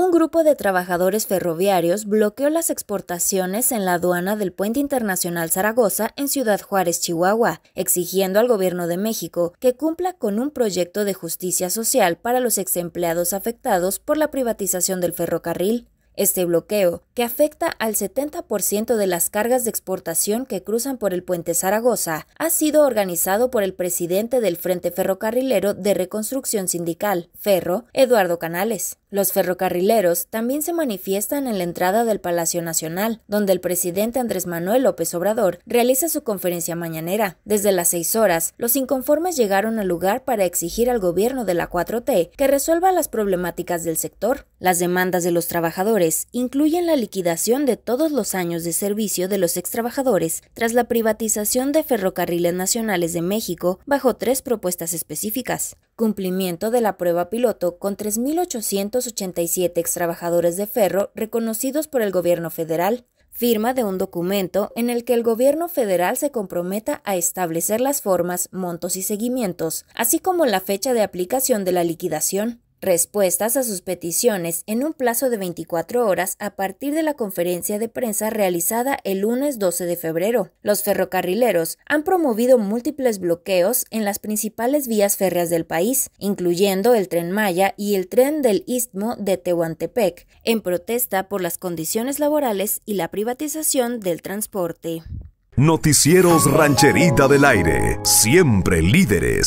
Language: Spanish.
un grupo de trabajadores ferroviarios bloqueó las exportaciones en la aduana del Puente Internacional Zaragoza en Ciudad Juárez, Chihuahua, exigiendo al gobierno de México que cumpla con un proyecto de justicia social para los exempleados afectados por la privatización del ferrocarril. Este bloqueo, que afecta al 70% de las cargas de exportación que cruzan por el puente Zaragoza, ha sido organizado por el presidente del Frente Ferrocarrilero de Reconstrucción Sindical, Ferro, Eduardo Canales. Los ferrocarrileros también se manifiestan en la entrada del Palacio Nacional, donde el presidente Andrés Manuel López Obrador realiza su conferencia mañanera. Desde las seis horas, los inconformes llegaron al lugar para exigir al gobierno de la 4T que resuelva las problemáticas del sector. Las demandas de los trabajadores incluyen la liquidación de todos los años de servicio de los extrabajadores tras la privatización de Ferrocarriles Nacionales de México bajo tres propuestas específicas. Cumplimiento de la prueba piloto con 3.887 extrabajadores de ferro reconocidos por el gobierno federal, firma de un documento en el que el gobierno federal se comprometa a establecer las formas, montos y seguimientos, así como la fecha de aplicación de la liquidación respuestas a sus peticiones en un plazo de 24 horas a partir de la conferencia de prensa realizada el lunes 12 de febrero. Los ferrocarrileros han promovido múltiples bloqueos en las principales vías férreas del país, incluyendo el tren Maya y el tren del Istmo de Tehuantepec, en protesta por las condiciones laborales y la privatización del transporte. Noticieros Rancherita del Aire, siempre líderes.